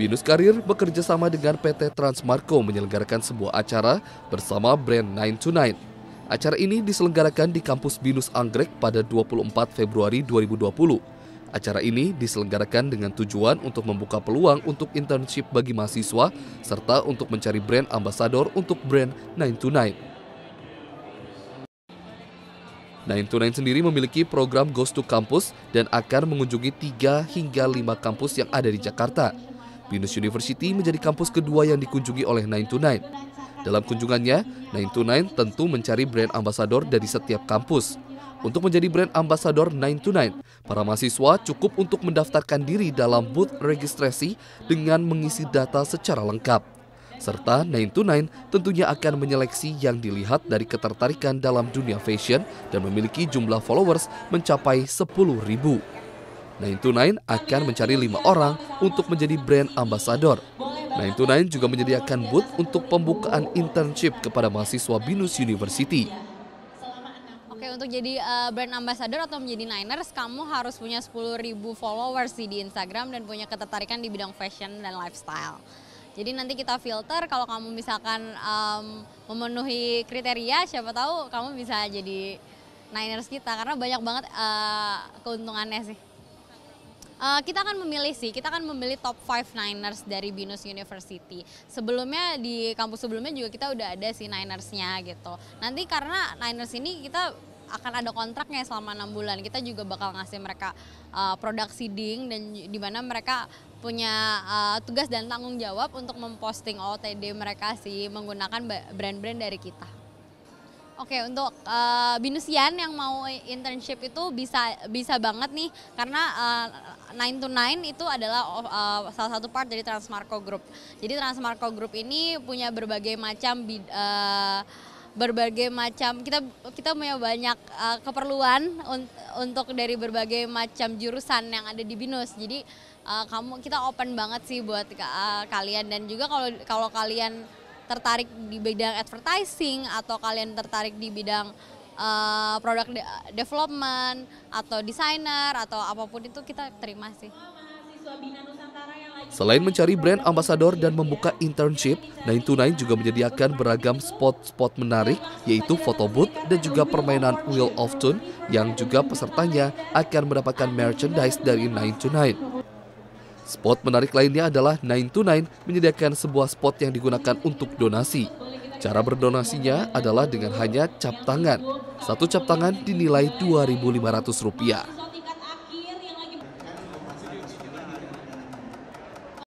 Binus Karir bekerja sama dengan PT Transmarco menyelenggarakan sebuah acara bersama brand 929. Acara ini diselenggarakan di kampus Binus Anggrek pada 24 Februari 2020. Acara ini diselenggarakan dengan tujuan untuk membuka peluang untuk internship bagi mahasiswa serta untuk mencari brand ambasador untuk brand 929. 929 sendiri memiliki program Ghost to Campus dan akan mengunjungi 3 hingga 5 kampus yang ada di Jakarta. Binus University menjadi kampus kedua yang dikunjungi oleh 929. Dalam kunjungannya, 929 tentu mencari brand ambasador dari setiap kampus. Untuk menjadi brand ambasador 929, para mahasiswa cukup untuk mendaftarkan diri dalam booth registrasi dengan mengisi data secara lengkap. Serta 929 tentunya akan menyeleksi yang dilihat dari ketertarikan dalam dunia fashion dan memiliki jumlah followers mencapai 10 ribu. 929 akan mencari lima orang untuk menjadi brand ambassador. 929 juga menyediakan booth untuk pembukaan internship kepada mahasiswa BINUS University. Oke, untuk jadi uh, brand ambassador atau menjadi Niners, kamu harus punya 10.000 followers di Instagram dan punya ketertarikan di bidang fashion dan lifestyle. Jadi nanti kita filter kalau kamu misalkan um, memenuhi kriteria, siapa tahu kamu bisa jadi Niners kita karena banyak banget uh, keuntungannya sih. Uh, kita akan memilih sih, kita akan memilih top 5 Niners dari Binus University. Sebelumnya di kampus sebelumnya juga kita udah ada sih Ninersnya gitu. Nanti karena Niners ini kita akan ada kontraknya selama enam bulan. Kita juga bakal ngasih mereka uh, eh, produk seeding dan di mana mereka punya uh, tugas dan tanggung jawab untuk memposting OTD mereka sih menggunakan brand-brand dari kita. Oke, untuk uh, eh, binusian yang mau internship itu bisa bisa banget nih karena uh, to Nine itu adalah uh, salah satu part dari Transmarco Group. Jadi Transmarco Group ini punya berbagai macam uh, berbagai macam kita kita punya banyak uh, keperluan un, untuk dari berbagai macam jurusan yang ada di Binus. Jadi uh, kamu kita open banget sih buat uh, kalian dan juga kalau kalau kalian tertarik di bidang advertising atau kalian tertarik di bidang uh, produk de development atau desainer atau apapun itu kita terima sih. Selain mencari brand ambassador dan membuka internship, Nine juga menyediakan beragam spot-spot menarik yaitu booth dan juga permainan Wheel of Tune yang juga pesertanya akan mendapatkan merchandise dari Nine. Spot menarik lainnya adalah Nine to menyediakan sebuah spot yang digunakan untuk donasi. Cara berdonasinya adalah dengan hanya cap tangan. Satu cap tangan dinilai Rp2.500.